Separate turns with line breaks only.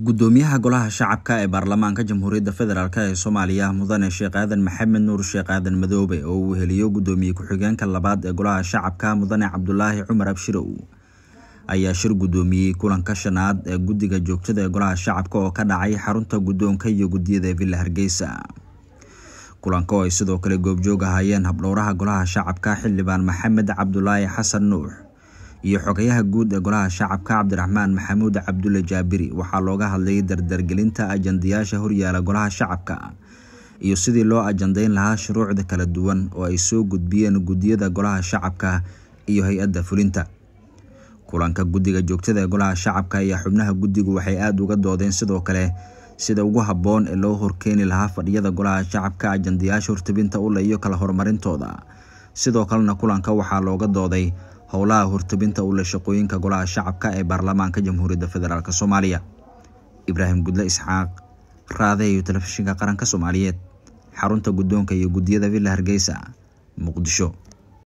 gudoomiyaha golaha shacabka ee baarlamaanka jamhuuriyadda federaalk ee soomaaliya mudane sheekh aadan maxamed nuur sheekh aadan madoobe oo uu heliyo gudoomiye ku-xigeenka labaad ee golaha shacabka mudane cabdulaahi cumar abshirow ayaa shir gudoomiyey kulanka shanaad ee guddiga joogtada ee golaha shacabka oo ka dhacay xarunta guddoonka iyo guddiyada villa hargeysa kulanka oo ay sidoo kale goobjoog ahayeen habdhowraha golaha shacabka xildhibaan maxamed cabdulaahi xasan nuux iyo xogayaha guud ee golaha shacabka cabdiraxmaan maxamuud cabdulle jaabiri waxaa looga hadlayay dardargelinta ajandayaasha horyaala golaha shacabka iyo sidii loo ajandayn lahaa shuruucda kala duwan oo ay soo gudbiyeen guddiyada golaha shacabka iyo hay-adda fulinta kulanka guddiga joogtada ee golaha shacabka ayaa xubnaha guddigu waxay aada uga doodeen sidoo kale sida ugu habboon ee loo horkeeni lahaa fadhiyada golaha shacabka ajandayaasha hortebinta ula iyo kala horumarintooda sidoo kalena kulanka waxaa looga dooday howlaha hortabinta uule shaqooyinka golaha shacabka ee baarlamaanka jamhuuriyadda federaalk soomaaliya ibraahim gudle isxaaq raade iyo telefishinka qaranka soomaaliyeed xarunta guddoonka iyo guddiyada villa hargeysa muqdisho